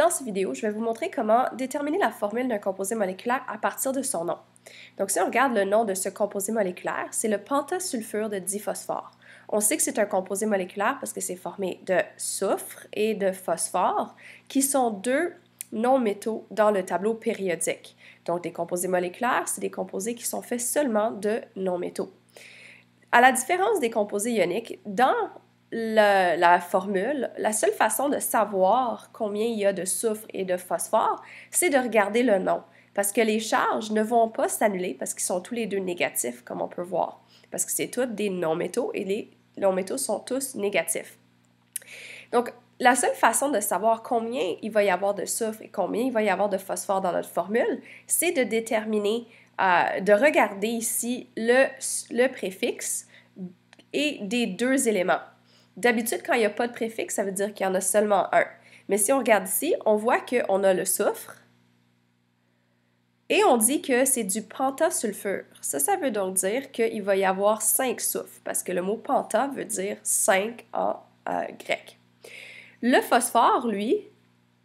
Dans cette vidéo, je vais vous montrer comment déterminer la formule d'un composé moléculaire à partir de son nom. Donc, si on regarde le nom de ce composé moléculaire, c'est le pentasulfure de diphosphore. On sait que c'est un composé moléculaire parce que c'est formé de soufre et de phosphore, qui sont deux non-métaux dans le tableau périodique. Donc, des composés moléculaires, c'est des composés qui sont faits seulement de non-métaux. À la différence des composés ioniques, dans la formule, la seule façon de savoir combien il y a de soufre et de phosphore, c'est de regarder le nom. Parce que les charges ne vont pas s'annuler parce qu'ils sont tous les deux négatifs, comme on peut voir. Parce que c'est tous des non-métaux et les non-métaux sont tous négatifs. Donc, la seule façon de savoir combien il va y avoir de soufre et combien il va y avoir de phosphore dans notre formule, c'est de déterminer, euh, de regarder ici le préfixe et des deux éléments. D'habitude, quand il n'y a pas de préfixe, ça veut dire qu'il y en a seulement un. Mais si on regarde ici, on voit qu'on a le soufre et on dit que c'est du pentasulfure. Ça, ça veut donc dire qu'il va y avoir cinq soufres parce que le mot penta veut dire cinq en euh, grec. Le phosphore, lui,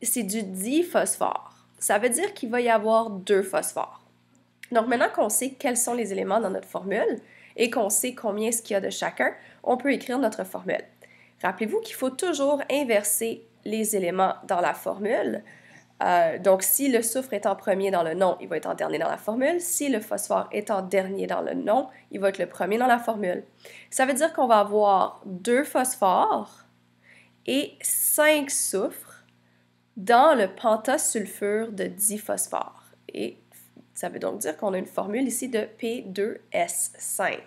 c'est du diphosphore. Ça veut dire qu'il va y avoir deux phosphores. Donc maintenant qu'on sait quels sont les éléments dans notre formule et qu'on sait combien ce qu'il y a de chacun, on peut écrire notre formule. Rappelez-vous qu'il faut toujours inverser les éléments dans la formule. Euh, donc, si le soufre est en premier dans le nom, il va être en dernier dans la formule. Si le phosphore est en dernier dans le nom, il va être le premier dans la formule. Ça veut dire qu'on va avoir deux phosphores et cinq soufres dans le pentasulfure de diphosphore. Et ça veut donc dire qu'on a une formule ici de P2S5.